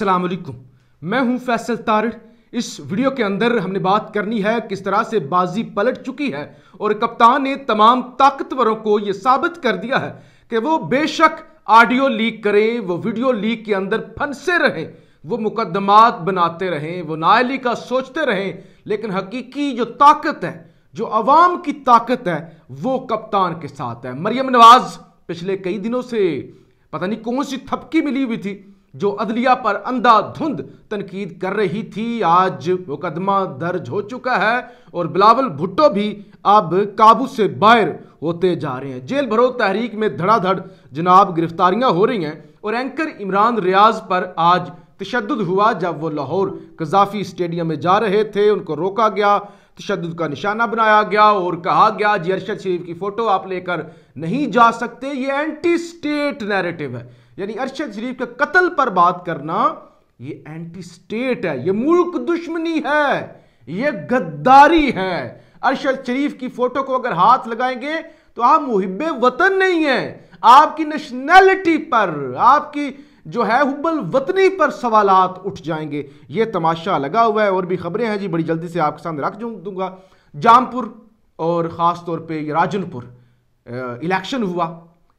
सलाम मैं हूं फैसल तारिड इस वीडियो के अंदर हमने बात करनी है किस तरह से बाजी पलट चुकी है और कप्तान ने तमाम ताकतवरों को यह साबित कर दिया है कि वो बेशक ऑडियो लीक करें वो वीडियो लीक के अंदर फंसे रहें वो मुकदमात बनाते रहें वो नायली का सोचते रहें लेकिन हकीकी जो ताकत है जो अवाम की ताकत है वो कप्तान के साथ है मरियम नवाज पिछले कई दिनों से पता नहीं कौन सी थपकी मिली हुई थी जो अदलिया पर अंधाधुंध तनकीद कर रही थी आज मुकदमा दर्ज हो चुका है और बिलावल भुट्टो भी अब काबू से बाहर होते जा रहे हैं जेल भरो तहरीक में धड़ाधड़ जनाब गिरफ्तारियां हो रही हैं और एंकर इमरान रियाज पर आज तशद हुआ जब वो लाहौर कजाफी स्टेडियम में जा रहे थे उनको रोका गया तशद का निशाना बनाया गया और कहा गया जी अरशद शरीफ की फ़ोटो आप लेकर नहीं जा सकते ये एंटी स्टेट नैरेटिव है यानी अरशद शरीफ के कत्ल पर बात करना ये एंटी स्टेट है ये मुल्क दुश्मनी है ये गद्दारी है अरशद शरीफ की फोटो को अगर हाथ लगाएंगे तो आप मुहिब वतन नहीं है आपकी नेशनैलिटी पर आपकी जो है हुबल वतनी पर सवालात उठ जाएंगे ये तमाशा लगा हुआ है और भी खबरें हैं जी बड़ी जल्दी से आपके सामने रख दूंगा जामपुर और ख़ास तौर पे राजनपुर इलेक्शन हुआ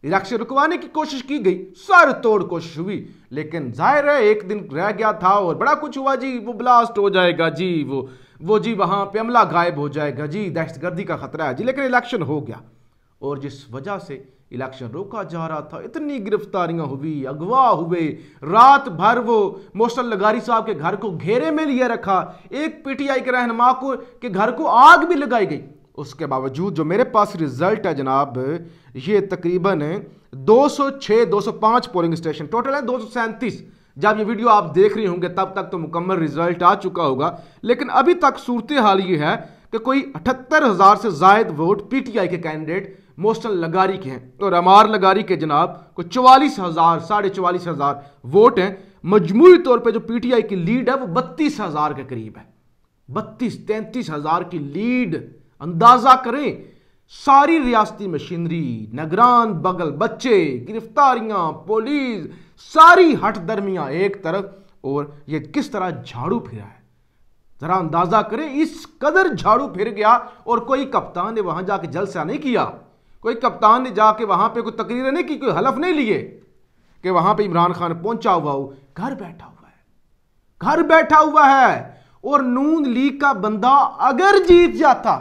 इराक से रुकवाने की कोशिश की गई सर तोड़ कोशिश हुई लेकिन जाहिर है एक दिन रह गया था और बड़ा कुछ हुआ जी वो ब्लास्ट हो जाएगा जी वो वो जी वहां पे अमला गायब हो जाएगा जी दहशतगर्दी का खतरा है जी लेकिन इलेक्शन हो गया और जिस वजह से इलेक्शन रोका जा रहा था इतनी गिरफ्तारियां हुई अगवा हुए रात भर वो मोशन लगारी साहब के घर को घेरे में लिए रखा एक पीटीआई के रहनमा को के घर को आग भी लगाई गई उसके बावजूद जो मेरे पास रिजल्ट है जनाब ये तकरीबन 206 205 पोलिंग स्टेशन टोटल है दो जब ये वीडियो आप देख रहे होंगे तब तक तो मुकम्मल रिजल्ट आ चुका होगा लेकिन अभी तक सूरत हाल ये है कि कोई अठहत्तर हज़ार से जायद वोट पीटीआई के कैंडिडेट मोस्टन लगारी के हैं और अमार लगारी के जनाब को चवालीस हज़ार साढ़े चवालीस हज़ार वोट हैं मजमूरी तौर पे जो पीटीआई की लीड है वो बत्तीस हज़ार के करीब है बत्तीस तैंतीस हज़ार की लीड अंदाजा करें सारी रियासती मशीनरी नगरान बगल बच्चे गिरफ्तारियां पुलिस सारी हट दर्मिया एक तरफ और ये किस तरह झाड़ू फिरा है जरा अंदाजा करें इस कदर झाड़ू फिर गया और कोई कप्तान ने वहां जाके जलसा नहीं किया कोई कप्तान ने जाके वहां पे कोई तकरीरें नहीं की कोई हलफ नहीं लिए कि वहां पे इमरान खान पहुंचा हुआ हो घर बैठा हुआ है घर बैठा हुआ है और नून लीग का बंदा अगर जीत जाता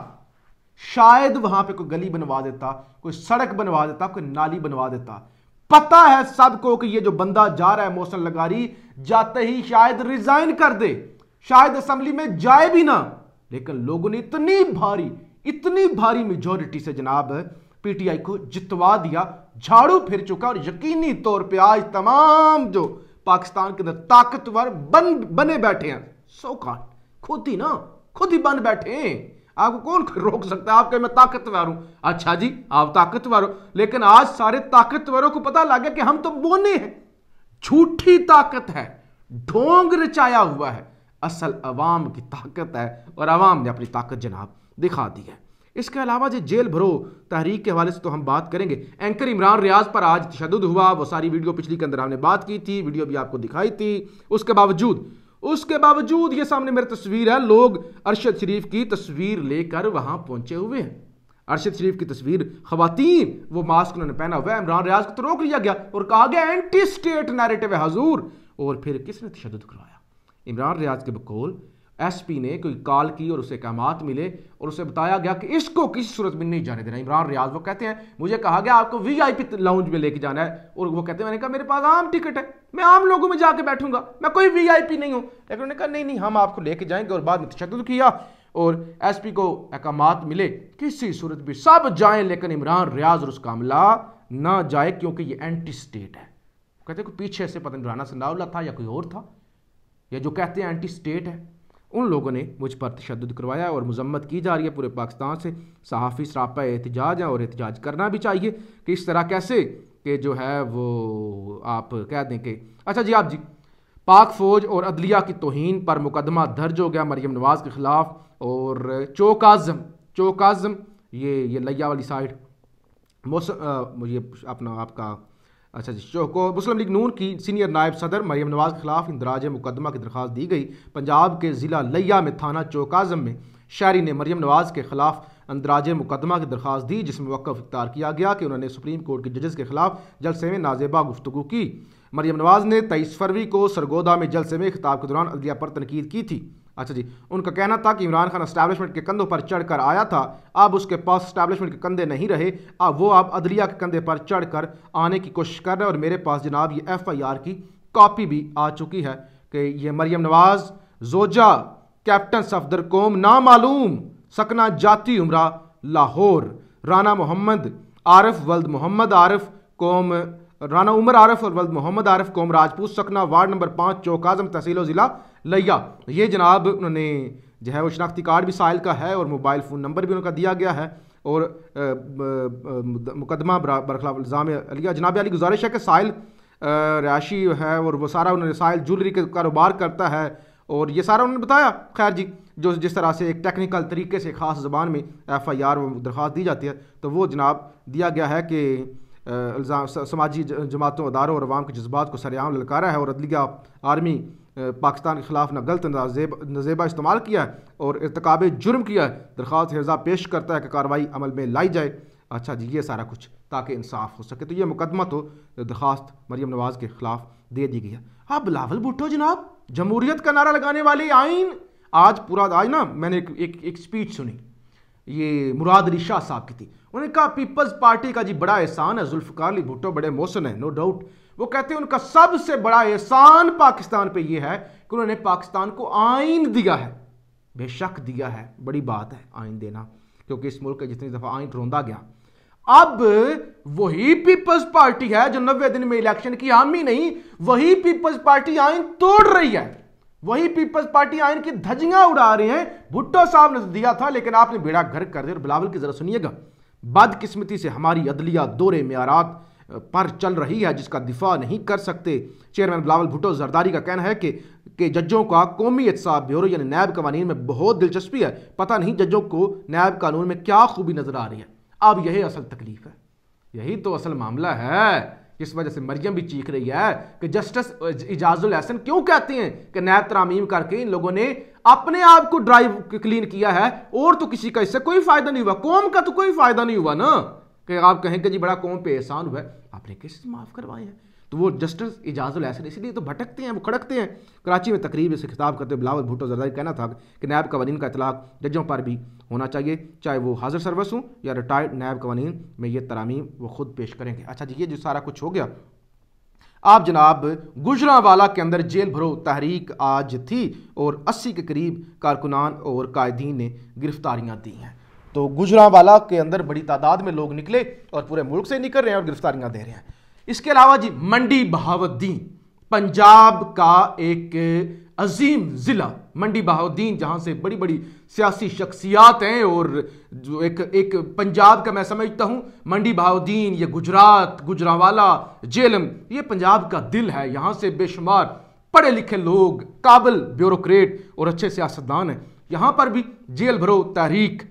शायद वहां पे कोई गली बनवा देता कोई सड़क बनवा देता कोई नाली बनवा देता पता है सबको कि ये जो बंदा जा रहा है मोशन लगारी जाते ही शायद रिजाइन कर दे शायद असेंबली में जाए भी ना लेकिन लोगों ने इतनी भारी इतनी भारी मेजोरिटी से जनाब पीटीआई को जितवा दिया झाड़ू फिर चुका और यकीनी तौर पे आज तमाम जो पाकिस्तान के अंदर ताकतवर बन बने बैठे हैं सो खुद ही ना खुद ही बन बैठे हैं आपको कौन रोक सकता है आप कहें मैं ताकतवर हूं अच्छा जी आप ताकतवर हो लेकिन आज सारे ताकतवरों को पता लग गया कि हम तो बोने हैं झूठी ताकत है ढोंग रचाया हुआ है असल अवाम की ताकत है और अवाम ने अपनी ताकत जनाब दिखा दी है इसके अलावा जो जेल भरो तहरीक के हवाले से तो हम बात करेंगे एंकर इमरान रियाज पर आज तशद हुआ वो सारी वीडियो पिछली के अंदर हमने बात की थी वीडियो भी आपको दिखाई थी उसके बावजूद उसके बावजूद ये सामने मेरी तस्वीर है लोग अरशद शरीफ की तस्वीर लेकर वहां पहुंचे हुए हैं अरशद शरीफ की तस्वीर खवतिन वो मास्क उन्होंने पहना हुआ इमरान रियाज को तो रोक लिया गया और कहा गया एंटी स्टेट नैरेटिव है हजूर और फिर किसने तशद करवाया इमरान रियाज के बकोल एसपी ने कोई कॉल की और उसे कहमात मिले और उसे बताया गया कि इसको किसी सूरत में नहीं जाने देना इमरान रियाज वो कहते हैं मुझे कहा गया आपको वीआईपी लाउंज में लेके जाना है और वो कहते हैं मैंने कहा मेरे पास आम टिकट है मैं आम लोगों में जाके बैठूंगा मैं कोई वीआईपी नहीं हूँ लेकिन उन्होंने कहा नहीं नहीं हम आपको लेके जाएंगे और बाद में तशद किया और पी को अहकाम मिले किसी सूरत भी सब जाए लेकिन इमरान रियाज और उसका अमला ना जाए क्योंकि ये एंटी स्टेट है कहते हैं पीछे से पता नहीं राना सनाउल्ला था या कोई और था या जो कहते हैं एंटी स्टेट है उन लोगों ने मुझ पर तशद करवाया और मजम्मत की जा रही है पूरे पाकिस्तान से सहाफ़ी सरापा एहतजाज हैं और एहतजाज करना भी चाहिए कि इस तरह कैसे कि जो है वो आप कह दें कि अच्छा जी आप जी पाक फ़ौज और अदलिया की तोहन पर मुकदमा दर्ज हो गया मरीम नवाज़ के ख़िलाफ़ और चौक आज़म चौक आज़म ये ये लिया वाली साइड मौसम ये अपना आपका अच्छा जी को मुस्लिम लीग नून की सीनियर नायब सदर मरीम नवाज़ के खिलाफ इंदराज मुकदमा की दरख्वास्त दी गई पंजाब के ज़िला लैया में थाना चौक आजम में शायरी ने मरियम नवाज़ के खिलाफ अंदराज मुकदमा की दरख्वास्त दी जिसमें वक्फ इख्तार किया गया कि उन्होंने सुप्रीम कोर्ट के जजेस के खिलाफ जलसे में नाजेबा गुफ्तु की मरीम नवाज़ ने तेईस फरवरी को सरगोदा में जलसे में खिताब के दौरान अदलिया पर तनकीद की थी अच्छा जी उनका कहना था कि इमरान खान इस्टेबलिशमेंट के कंधों पर चढ़कर आया था अब उसके पास स्टैब्लिशमेंट के कंधे नहीं रहे अब वो अब अदलिया के कंधे पर चढ़कर आने की कोशिश कर रहे हैं और मेरे पास जनाब ये एफआईआर की कॉपी भी आ चुकी है कि ये मरियम नवाज जोजा कैप्टन सफदर कोम नामालूम सकना जाति उम्रा लाहौर राना मोहम्मद आरफ वल्द मोहम्मद आरफ कोम राना उमर आरफ और वल्द मोहम्मद आरफ कोम राजपूत सकना वार्ड नंबर पाँच चौक आजम तहसील ज़िला लिया ये जनाब उन्होंने जो है वो शनाख्ती कार्ड भी साइल का है और मोबाइल फ़ोन नंबर भी उनका दिया गया है और मुकदमा बरखला इल्ज़ाम अलिया जनाब अली गुजारिश है कि साइल रिहायशी है और वह सारा उन्होंने साइल ज्वेलरी का कारोबार करता है और ये सारा उन्होंने बताया खैर जी जो जिस तरह से एक टेक्निकल तरीके से ख़ास ज़बान में एफ़ आई आर दरख्वास्त दी जाती है तो वो जनाब दिया गया है कि समाजी जमातों अदारों और अवाम के जज्बात को सरेआम ललकारा है और अदलिया आर्मी पाकिस्तान के खिलाफ न गलत नजेबा इस्तेमाल किया है और इरतकब जुर्म किया है दरख्वास्त हेजा पेश करता है कि कार्रवाई अमल में लाई जाए अच्छा जी ये सारा कुछ ताकि इंसाफ हो सके तो ये मुकदमा तो दरख्वास्त मरीम नवाज़ के ख़िलाफ़ दे दी गई है आप बिलावल भुट्टो जनाब जमहूरीत का नारा लगाने वाली आइन आज पूरा आज ना मैंने एक, एक, एक स्पीच सुनी ये मुराद अली शाह साहब की थी उन्होंने कहा पीपल्स पार्टी का जी बड़ा एहसान है जुल्फकार अली भुट्टो बड़े मोहसन है नो डाउट वो कहते हैं उनका सबसे बड़ा एहसान पाकिस्तान पे ये है कि उन्होंने पाकिस्तान को आइन दिया है बेशक दिया है बड़ी बात है आइन देना क्योंकि इस मुल्क का जितनी दफ़ा आइन रोंदा गया अब वही पीपल्स पार्टी है जो नब्बे दिन में इलेक्शन की हामी नहीं वही पीपल्स पार्टी आइन तोड़ रही है वही पीपल्स पार्टी आयन की धजियां उड़ा रहे हैं भुट्टो साहब ने दिया था लेकिन आपने बेड़ा घर कर दिया बिलावल की जरा सुनिएगा बदकिस्मती से हमारी अदलिया दौरे म्यारात पर चल रही है जिसका दिफा नहीं कर सकते चेयरमैन बिलावल भुट्टो जरदारी का कहना है कि के जजों का कौमी एहसाब ब्यूरो यानी नैब कवानीन में बहुत दिलचस्पी है पता नहीं जजों को नैब कानून में क्या खूबी नजर आ रही है अब यही असल तकलीफ है यही तो असल मामला है जिस वजह से मरियम भी चीख रही है कि जस्टिस इजाजुल हसन क्यों कहते हैं कि नैब तरामीम करके इन लोगों ने अपने आप को ड्राइव क्लीन किया है और तो किसी का इससे कोई फायदा नहीं हुआ कौम का तो कोई फायदा नहीं हुआ ना कि आप कहें कि जी बड़ा कौम पे एहसान हुआ है आपने किस माफ़ करवाए हैं तो वो जस्टिस इजाजुल एहसन इसलिए तो भटकते हैं वो खड़कते हैं कराची में तकरीब से खिताब करते हुए बिलावल भुटो जरदारी कहना था कि नायब कवानीन का इतलाक जजों पर भी होना चाहिए चाहे वो हाजिर सर्वस हों या रिटायर्ड नायब कवानीन में ये तरामीम वो खुद पेश करेंगे अच्छा जी ये जो सारा कुछ हो गया आप जनाब गुजरावाला के अंदर जेल भरो तहरीक आज थी और अस्सी के करीब कारकुनान और कायदीन ने गिरफ्तारियाँ दी हैं तो गुजरावाला के अंदर बड़ी तादाद में लोग निकले और पूरे मुल्क से निकल रहे हैं और गिरफ्तारियां दे रहे हैं इसके अलावा जी मंडी बहावद्दीन पंजाब का एक अजीम ज़िला मंडी बहाउद्दीन जहाँ से बड़ी बड़ी सियासी शख्सियात हैं और जो एक एक पंजाब का मैं समझता हूँ मंडी बहाउद्दीन ये गुजरात गुजरावाला जेलम ये पंजाब का दिल है यहाँ से बेशुमार पढ़े लिखे लोग काबिल ब्यूरोक्रेट और अच्छे सियासतदान हैं यहाँ पर भी जेल भरो तहरीक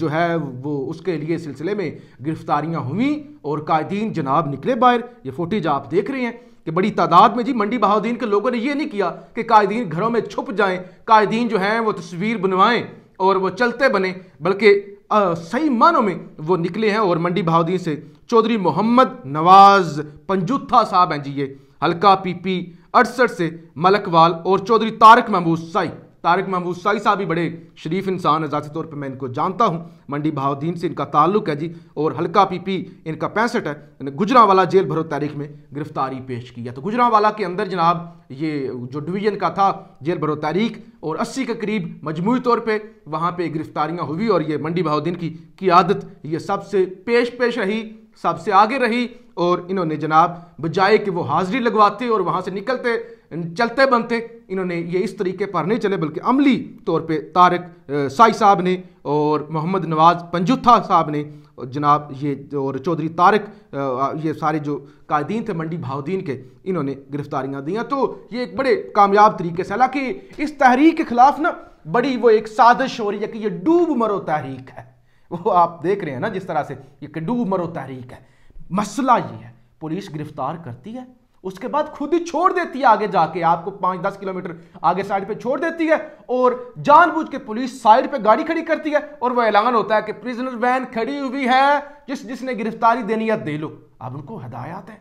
जो है वो उसके लिए सिलसिले में गिरफ्तारियाँ हुई और कायदीन जनाब निकले बाहर ये फोटेज आप देख रहे हैं कि बड़ी तादाद में जी मंडी बहाद्दीन के लोगों ने ये नहीं किया कि कायदीन घरों में छुप जाएं कायदीन जो हैं वो तस्वीर बनवाएं और वो चलते बने बल्कि सही मानों में वो निकले हैं और मंडी बहाद्दीन से चौधरी मोहम्मद नवाज पंजुत्था साहब हैं जी ये हल्का पी अड़सठ से मलकवाल और चौधरी तारक महमूद साई तारक महमूद साई साहब भी बड़े शरीफ इंसान है ज़ाती तौर पर मैं इनको जानता हूँ मंडी बहाउद्दीन से इनका ताल्लुक है जी और हल्का पीपी इनका पैंसठ है गुजरा वाला जेल भरो तारीख में गिरफ्तारी पेश की है तो गुजरा वाला के अंदर जनाब ये जो डिवीजन का था जेल भरो तारीख और अस्सी के करीब मजमू तौर पर वहाँ पर गिरफ्तारियाँ हुई और ये मंडी बहाउद्दीन की, की आदत ये सबसे पेश पेश रही सबसे आगे रही और इन्होंने जनाब बजाय कि वो हाजिरी लगवाते और वहाँ से निकलते चलते बनते इन्होंने ये इस तरीके पर नहीं चले बल्कि अमली तौर पे तारक साई साहब ने और मोहम्मद नवाज़ पंजुथा साहब ने जनाब ये और चौधरी तारक ये सारे जो कायदीन थे मंडी भाउद्दीन के इन्होंने गिरफ्तारियां दी तो ये एक बड़े कामयाब तरीके से हालांकि इस तहरीक के ख़िलाफ़ ना बड़ी वो एक साजिश हो रही है कि ये डूब मरो तहरीक है वो आप देख रहे हैं ना जिस तरह से ये डूब मरो तहरीक है मसला ये है पुलिस गिरफ्तार करती है उसके बाद खुद ही छोड़ देती है आगे जाके आपको पांच दस किलोमीटर आगे साइड पे छोड़ देती है और जानबूझ के पुलिस साइड पे गाड़ी खड़ी करती है और वह ऐलान होता है कि प्रिजनर वैन खड़ी हुई है जिस जिसने गिरफ्तारी देनी है दे लो अब उनको हदायत है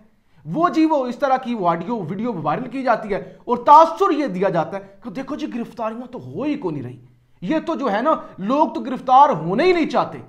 वो जी वो इस तरह की ऑडियो वीडियो वायरल की जाती है और तासुर यह दिया जाता है कि देखो जी गिरफ्तारियां तो हो ही को नहीं रही ये तो जो है ना लोग तो गिरफ्तार होने ही नहीं चाहते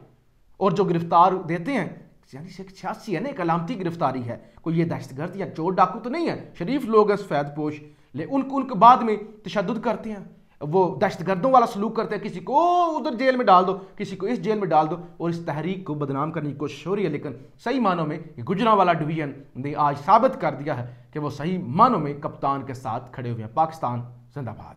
और जो गिरफ्तार देते हैं यानी से छियासी है ना एक अलामती गिरफ्तारी है कोई ये दहशतगर्द या चोर डाकू तो नहीं है शरीफ लोग हैं सफेद पोश ले उनको उनके बाद में तशद करते हैं वो दहशतगर्दों वाला सलूक करते हैं किसी को उधर जेल में डाल दो किसी को इस जेल में डाल दो और इस तहरीक को बदनाम करने की कोशिश हो रही है लेकिन सही मानों में गुजरा वाला डिवीज़न ने आज साबित कर दिया है कि वो सही मानों में कप्तान के साथ खड़े हुए हैं पाकिस्तान जिंदाबाद